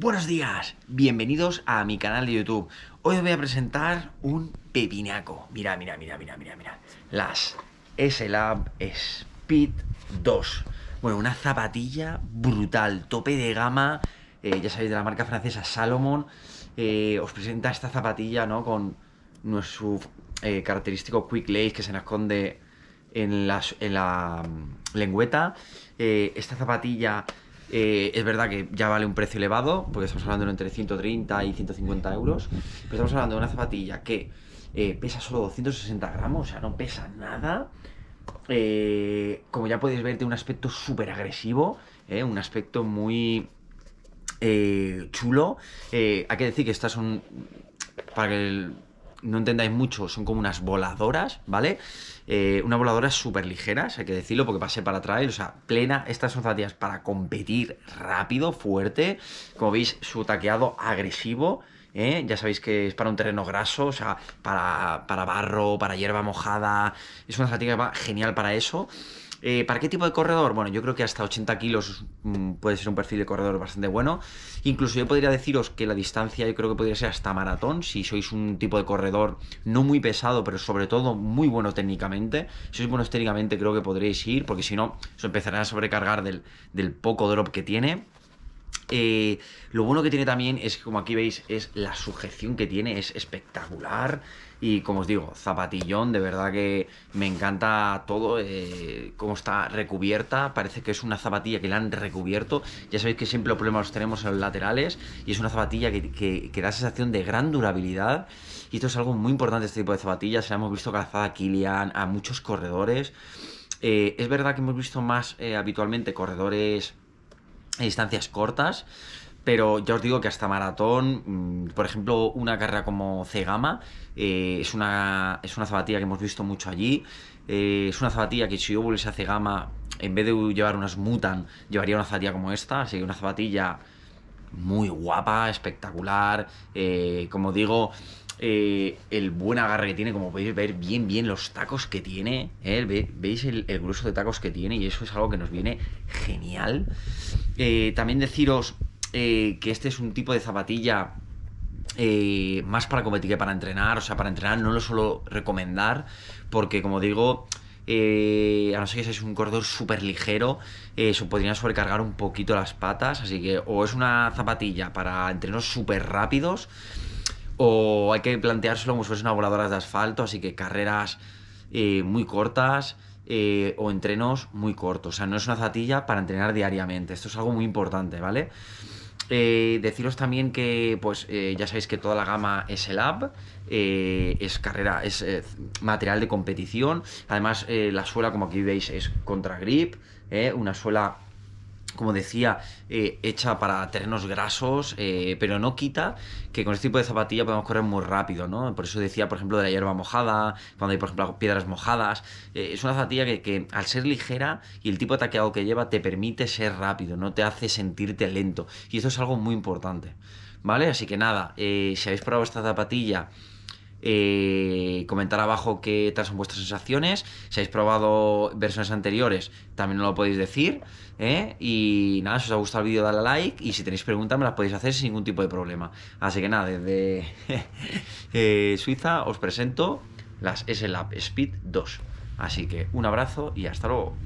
Buenos días, bienvenidos a mi canal de YouTube. Hoy os voy a presentar un pepinaco. Mira, mira, mira, mira, mira, mira. Las S-Lab Speed 2. Bueno, una zapatilla brutal, tope de gama. Eh, ya sabéis, de la marca francesa Salomon. Eh, os presenta esta zapatilla, ¿no? Con nuestro eh, característico quick lace que se nos esconde en la, en la mm, lengüeta. esta zapatilla eh, es verdad que ya vale un precio elevado, porque estamos hablando de entre 130 y 150 euros, pero estamos hablando de una zapatilla que eh, pesa solo 260 gramos, o sea, no pesa nada. Eh, como ya podéis ver, tiene un aspecto súper agresivo, un aspecto muy chulo. hay que decir que estas son, para que el, no entendáis mucho, son como unas voladoras, ¿vale? Eh, una voladora voladoras súper ligeras, hay que decirlo, porque pasé para atrás, o sea, plena. Estas son zapatillas para competir rápido, fuerte. Como veis, su taqueado agresivo. ¿eh? ya sabéis que es para un terreno graso, o sea, para, para barro, para hierba mojada, es una zapatilla que va genial para eso. Eh, ¿Para qué tipo de corredor? Bueno, yo creo que hasta 80 kilos puede ser un perfil de corredor bastante bueno. Incluso yo podría deciros que la distancia yo creo que podría ser hasta maratón, si sois un tipo de corredor no muy pesado, pero sobre todo muy bueno técnicamente. Si sois buenos técnicamente creo que podréis ir, porque si no, os empezarán a sobrecargar del poco drop que tiene. Eh, lo bueno que tiene también es que, como aquí veis, es la sujeción que tiene, es espectacular. Y como os digo, zapatillón, de verdad que me encanta todo, Como eh, cómo está recubierta. Parece que es una zapatilla que la han recubierto. Ya sabéis que siempre los problemas los tenemos en los laterales. Y es una zapatilla que, da sensación de gran durabilidad. Y esto es algo muy importante, este tipo de zapatillas. La hemos visto calzada a Kilian, a muchos corredores. Eh, es verdad que hemos visto más habitualmente corredores distancias cortas. Pero ya os digo que hasta maratón, mm, por ejemplo, una carrera como Cegama, eh, es, una, es una zapatilla que hemos visto mucho allí. Eh, es una zapatilla que si yo volviese a Cegama, en vez de llevar unas Mutan, llevaría una zapatilla como esta. Así que una zapatilla muy guapa, espectacular. Eh, como digo, eh, el buen agarre que tiene, como podéis ver bien, bien los tacos que tiene. ¿eh? veis el, grueso de tacos que tiene y eso es algo que nos viene genial. Eh, también deciros que este es un tipo de zapatilla más para competir que para entrenar. O sea, para entrenar no lo suelo recomendar porque, como digo... a no ser que seáis un cordón súper ligero, eh, eso podría sobrecargar un poquito las patas, así que o es una zapatilla para entrenos súper rápidos o hay que planteárselo como si una voladoras de asfalto, así que carreras eh, muy cortas eh, o entrenos muy cortos. O sea, no es una zatilla para entrenar diariamente. Esto es algo muy importante, ¿vale? Eh, deciros también que, pues, ya sabéis que toda la gama es el app, es carrera, es material de competición. Además, la suela, como aquí veis, es contra grip, una suela como decía, eh, hecha para terrenos grasos, eh, pero no quita que con este tipo de zapatilla podemos correr muy rápido, ¿no? Por eso decía, por ejemplo, de la hierba mojada, cuando hay, por ejemplo, piedras mojadas. Eh, es una zapatilla que, que, al ser ligera y el tipo de taqueado que lleva, te permite ser rápido, no te hace sentirte lento. Y esto es algo muy importante, ¿vale? Así que nada, si habéis probado esta zapatilla eh, comentar abajo qué tal son vuestras sensaciones. Si habéis probado versiones anteriores, también lo podéis decir. ¿eh? Y nada, si os ha gustado el vídeo, dale like. Y si tenéis preguntas, me las podéis hacer sin ningún tipo de problema. Así que nada, desde eh, Suiza os presento las s Speed 2. Así que un abrazo y hasta luego.